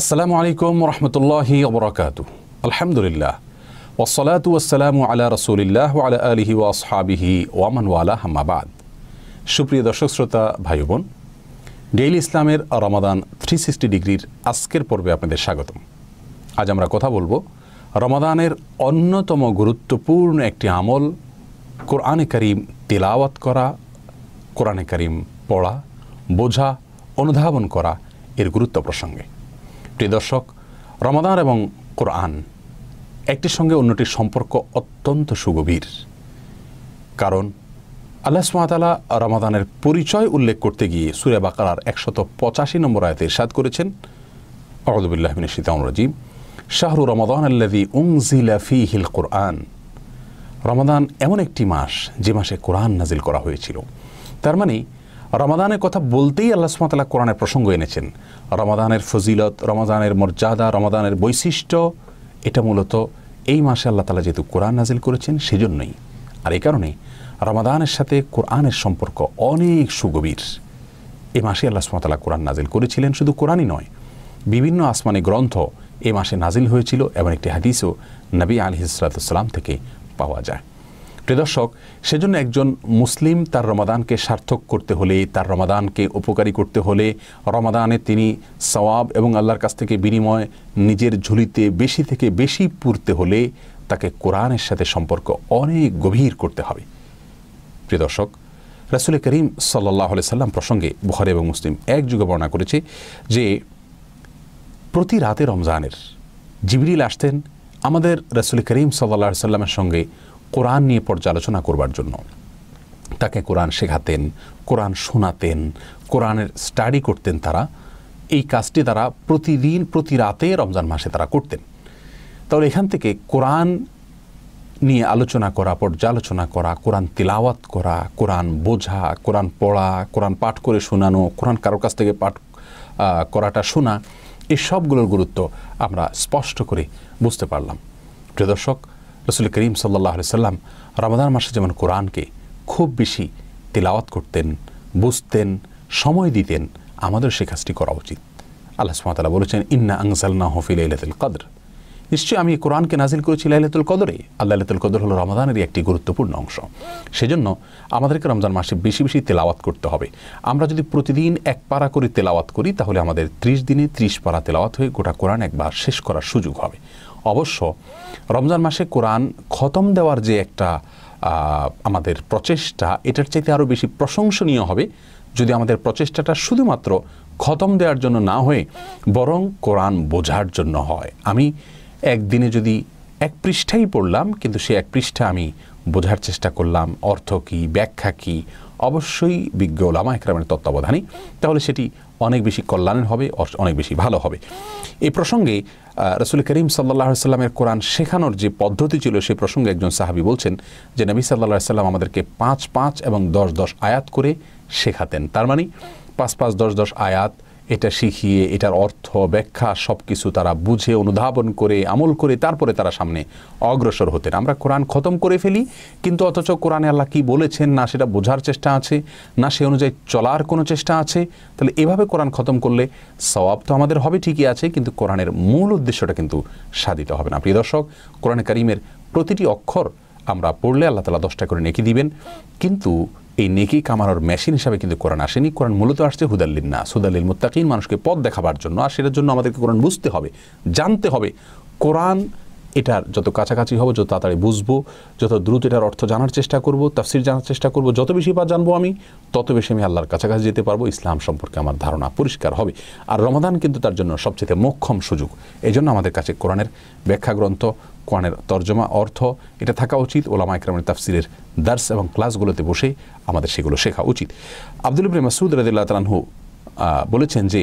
আসসালামু আলাইকুম রহমতুল্লাহি ওবরাকাত আলহামদুলিল্লাহ ওসলাত ওয়াসালামু আলা রসুলিল্লাহ আলা আলহি ওয়াসহাবিহি ওয়ামানওয়ালা হামাবাদ সুপ্রিয় দর্শক শ্রোতা ভাই বোন ডেইলি ইসলামের রমাদান থ্রি সিক্সটি ডিগ্রির আজকের পর্বে আপনাদের স্বাগতম আজ আমরা কথা বলবো রমাদানের অন্যতম গুরুত্বপূর্ণ একটি আমল কোরআনে করিম তেলাওয়াত করা কোরআনে করিম পড়া বোঝা অনুধাবন করা এর গুরুত্ব প্রসঙ্গে প্রিয় দর্শক রমাদান এবং কোরআন একটির সঙ্গে অন্যটির সম্পর্ক অত্যন্ত সুগভীর কারণ আল্লাহ সুমাতালা রমাদানের পরিচয় উল্লেখ করতে গিয়ে সুরে বাকারার একশত পঁচাশি নম্বর আয়তে ইরশাদ করেছেন অহদুবিল্লাহ সীতাউন রাজিম শাহরু রমাদান আল্লাদি উংজিলা ফি হিল কোরআন রমাদান এমন একটি মাস যে মাসে কোরআন নাজিল করা হয়েছিল তার মানে রমাদানের কথা বলতেই আল্লাহ সুমাতাল্লাহ কোরআনের প্রসঙ্গ এনেছেন রমাদানের ফজিলত রমাদানের মর্যাদা রমাদানের বৈশিষ্ট্য এটা মূলত এই মাসে আল্লাহ তালা যেহেতু কোরআন নাজিল করেছেন সেজন্যই আর এই কারণে রমাদানের সাথে কোরআনের সম্পর্ক অনেক সুগভীর এ মাসে আল্লাহ সুমাতাল্লাহ কোরআন নাজিল করেছিলেন শুধু কোরআনই নয় বিভিন্ন আসমানি গ্রন্থ এ মাসে নাজিল হয়েছিল এবং একটি হাদিসও নবী আলহিসাল্লাম থেকে পাওয়া যায় প্রিদর্শক সেজন্য একজন মুসলিম তার রমাদানকে সার্থক করতে হলে তার রমাদানকে উপকারী করতে হলে রমাদানে তিনি সওয়াব এবং আল্লাহর কাছ থেকে বিনিময় নিজের ঝুলিতে বেশি থেকে বেশি পুরতে হলে তাকে কোরআনের সাথে সম্পর্ক অনেক গভীর করতে হবে প্রিয়দর্শক রাসুল করিম সাল্লাহ সাল্লাম প্রসঙ্গে বুহারি এবং মুসলিম এক যুগে বর্ণনা করেছে যে প্রতি রাতে রমজানের জিবরিল আসতেন আমাদের রাসুল করিম সাল্লা সাল্লামের সঙ্গে কোরআন নিয়ে পর্যালোচনা করবার জন্য তাকে কোরআন শেখাতেন কোরআন শোনাতেন কোরআনের স্টাডি করতেন তারা এই কাজটি তারা প্রতিদিন প্রতি রাতে রমজান মাসে তারা করতেন তাহলে এখান থেকে কোরআন নিয়ে আলোচনা করা পর্যালোচনা করা কোরআন তিলাওয়াত করা কোরআন বোঝা কোরআন পড়া কোরআন পাঠ করে শোনানো কোরআন কারোর কাছ থেকে পাঠ করাটা শোনা এই সবগুলোর গুরুত্ব আমরা স্পষ্ট করে বুঝতে পারলাম প্রিয় দর্শক রসুল করিম সাল্লাহ সাল্লাম রমাদান মাসে যেমন কোরআনকে খুব বেশি তিলাওয়াত করতেন বুঝতেন সময় দিতেন আমাদের সে কাজটি করা উচিত আল্লাহ সুমাতালা বলেছেন ইন্না না হফিল কদর নিশ্চয়ই আমি কোরআনকে নাজিল করেছি লাইলাতুল কদরে আল্লাহ লাইলাতুল কদর হলো রমাদানেরই একটি গুরুত্বপূর্ণ অংশ সেজন্য আমাদেরকে রমজান মাসে বেশি বেশি তেলাওয়াত করতে হবে আমরা যদি প্রতিদিন এক পারা করে তেলাওয়াত করি তাহলে আমাদের ত্রিশ দিনে ত্রিশ পারা তেলাওয়াত হয়ে গোটা কোরআন একবার শেষ করার সুযোগ হবে অবশ্য রমজান মাসে কোরআন খতম দেওয়ার যে একটা আমাদের প্রচেষ্টা এটার চাইতে আরও বেশি প্রশংসনীয় হবে যদি আমাদের প্রচেষ্টাটা শুধুমাত্র খতম দেওয়ার জন্য না হয়ে বরং কোরআন বোঝার জন্য হয় আমি একদিনে যদি এক পৃষ্ঠাই পড়লাম কিন্তু সে এক পৃষ্ঠা আমি বোঝার চেষ্টা করলাম অর্থ কী ব্যাখ্যা কী অবশ্যই বিজ্ঞ ওলামা একরামের তত্ত্বাবধানে তাহলে সেটি অনেক বেশি কল্যাণের হবে অনেক বেশি ভালো হবে এই প্রসঙ্গে রসুল করিম সাল্লাহ সাল্লামের কোরআন শেখানোর যে পদ্ধতি ছিল সে প্রসঙ্গে একজন সাহাবি বলছেন যে নবী সাল্লাহ সাল্লাম আমাদেরকে পাঁচ পাঁচ এবং দশ দশ আয়াত করে শেখাতেন তার মানে পাঁচ পাঁচ দশ দশ আয়াত এটা শিখিয়ে এটার অর্থ ব্যাখ্যা সব কিছু তারা বুঝে অনুধাবন করে আমল করে তারপরে তারা সামনে অগ্রসর হতেন আমরা কোরআন খতম করে ফেলি কিন্তু অথচ কোরআনে আল্লাহ কি বলেছেন না সেটা বোঝার চেষ্টা আছে না সে অনুযায়ী চলার কোনো চেষ্টা আছে তাহলে এভাবে কোরআন খতম করলে সবাব তো আমাদের হবে ঠিকই আছে কিন্তু কোরআনের মূল উদ্দেশ্যটা কিন্তু সাধিত হবে না প্রিয় দর্শক কোরআন করিমের প্রতিটি অক্ষর আমরা পড়লে আল্লাহ তালা দশটা করে নেকি দিবেন কিন্তু এই নেকি কামানোর মেশিন হিসাবে কিন্তু কোরআন আসেনি কোরআন মূলত আসছে হুদাল্লিন না হুদাল্লিল মুত্তাকিন মানুষকে পথ দেখাবার জন্য আর সেটার জন্য আমাদেরকে কোরআন বুঝতে হবে জানতে হবে কোরআন এটার যত কাছাকাছি হবো যত তাড়াতাড়ি বুঝবো যত দ্রুত এটার অর্থ জানার চেষ্টা করব তাফসির জানার চেষ্টা করব যত বেশি পা জানবো আমি তত বেশি আমি আল্লাহর কাছাকাছি যেতে পারবো ইসলাম সম্পর্কে আমার ধারণা পরিষ্কার হবে আর রমাদান কিন্তু তার জন্য সবচেয়ে মোক্ষম সুযোগ এই জন্য আমাদের কাছে কোরআনের ব্যাখ্যা গ্রন্থ কোরআনের তর্জমা অর্থ এটা থাকা উচিত ওলামা ইকরামের তাফসিরের দার্স এবং ক্লাসগুলোতে বসে আমাদের সেগুলো শেখা উচিত আব্দুল ইব্রাহিম মাসুদ রাদিল্লাহ তালহু বলেছেন যে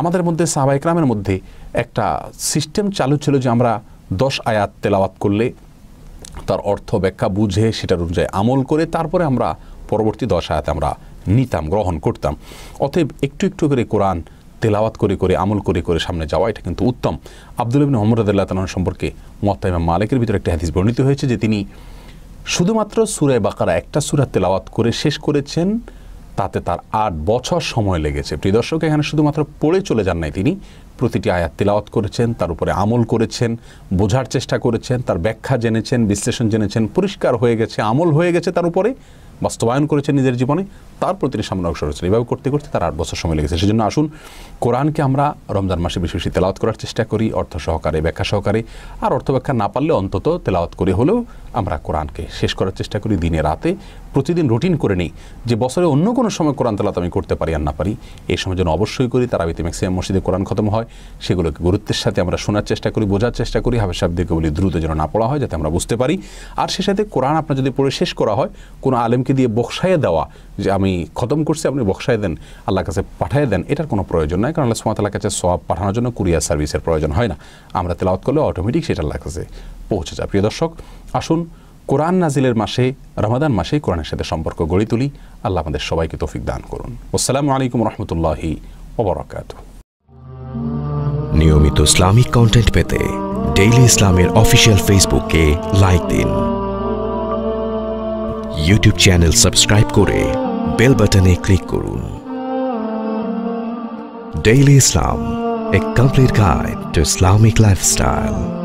আমাদের মধ্যে সাহাবা ইকরামের মধ্যে একটা সিস্টেম চালু ছিল যে আমরা দশ আয়াত তেলাওয়াত করলে তার অর্থ ব্যাখ্যা বুঝে সেটার অনুযায়ী আমল করে তারপরে আমরা পরবর্তী দশ আয়াত আমরা নিতাম গ্রহণ করতাম অতএব একটু একটু করে কোরআন তেলাওয়াত করে করে আমল করে করে সামনে যাওয়া এটা কিন্তু উত্তম আব্দুল ইবিন মোহাম্মদ আল্লাহ তালন সম্পর্কে মোয়াত্তা মালিকের ভিতরে একটা হাদিস বর্ণিত হয়েছে যে তিনি শুধুমাত্র সুরায় বাকারা একটা সুরা তেলাওয়াত করে শেষ করেছেন তাতে তার আট বছর সময় লেগেছে প্রিয় দর্শক এখানে শুধুমাত্র পড়ে চলে যান নাই তিনি প্রতিটি আয়াত তিলাওয়াত করেছেন তার উপরে আমল করেছেন বোঝার চেষ্টা করেছেন তার ব্যাখ্যা জেনেছেন বিশ্লেষণ জেনেছেন পরিষ্কার হয়ে গেছে আমল হয়ে গেছে তার উপরে বাস্তবায়ন করেছেন নিজের জীবনে তার প্রতি সামনে অগ্রসর হয়েছেন এভাবে করতে করতে তার আট বছর সময় লেগেছে সেজন্য আসুন কোরআনকে আমরা রমজান মাসে বেশি বেশি তেলাওয়াত করার চেষ্টা করি অর্থ সহকারে ব্যাখ্যা সহকারে আর অর্থ ব্যাখ্যা না পারলে অন্তত তেলাওয়াত করে হলেও আমরা কোরআনকে শেষ করার চেষ্টা করি দিনে রাতে প্রতিদিন রুটিন করে নিই যে বছরে অন্য কোনো সময় কোরআন তালাত আমি করতে পারি আর না পারি এই সময় যেন অবশ্যই করি তারাবিতে ম্যাক্সিমাম মসজিদে কোরআন খতম হয় সেগুলোকে গুরুত্বের সাথে আমরা শোনার চেষ্টা করি বোঝার চেষ্টা করি হাবে সাহেবদেরকে বলি দ্রুত যেন না পড়া হয় যাতে আমরা বুঝতে পারি আর সে সাথে কোরআন আপনার যদি পড়ে শেষ করা হয় কোনো আলেমকে দিয়ে বকসাইয়ে দেওয়া যে আমি খতম করছি আপনি বক্সায় দেন আল্লাহর কাছে পাঠিয়ে দেন এটার কোনো প্রয়োজন নাই কারণ আল্লাহ সুমাতাল্লাহ কাছে সব পাঠানোর জন্য কুরিয়ার সার্ভিসের প্রয়োজন হয় না আমরা তেলাওয়াত করলে অটোমেটিক সেটা আল্লাহর কাছে পৌঁছে যায় প্রিয় দর্শক আসুন কোরআন নাজিলের মাসে রমাদান মাসেই কোরআনের সাথে সম্পর্ক গড়ে তুলি আল্লাহ আমাদের সবাইকে তৌফিক দান করুন আসসালামু আলাইকুম রহমতুল্লাহি ওবরাকাত নিয়মিত ইসলামিক কন্টেন্ট পেতে ডেইলি ইসলামের অফিসিয়াল ফেসবুককে লাইক দিন YouTube channel subscribe kore bell button e click korun. Daily Islam, a complete guide to Islamic lifestyle.